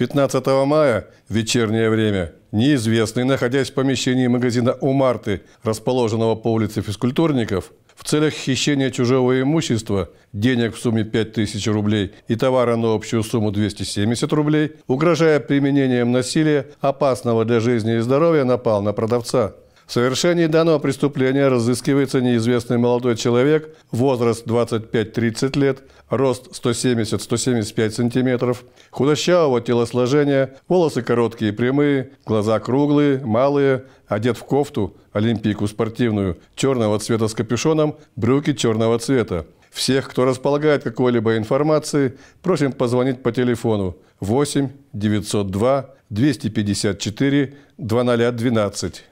15 мая вечернее время неизвестный, находясь в помещении магазина у Марты, расположенного по улице физкультурников, в целях хищения чужого имущества, денег в сумме 5000 рублей и товара на общую сумму 270 рублей, угрожая применением насилия, опасного для жизни и здоровья, напал на продавца – в совершении данного преступления разыскивается неизвестный молодой человек, возраст 25-30 лет, рост 170-175 см, худощавого телосложения, волосы короткие и прямые, глаза круглые, малые, одет в кофту, олимпийку спортивную, черного цвета с капюшоном, брюки черного цвета. Всех, кто располагает какой-либо информацией, просим позвонить по телефону 8 902 254 2012.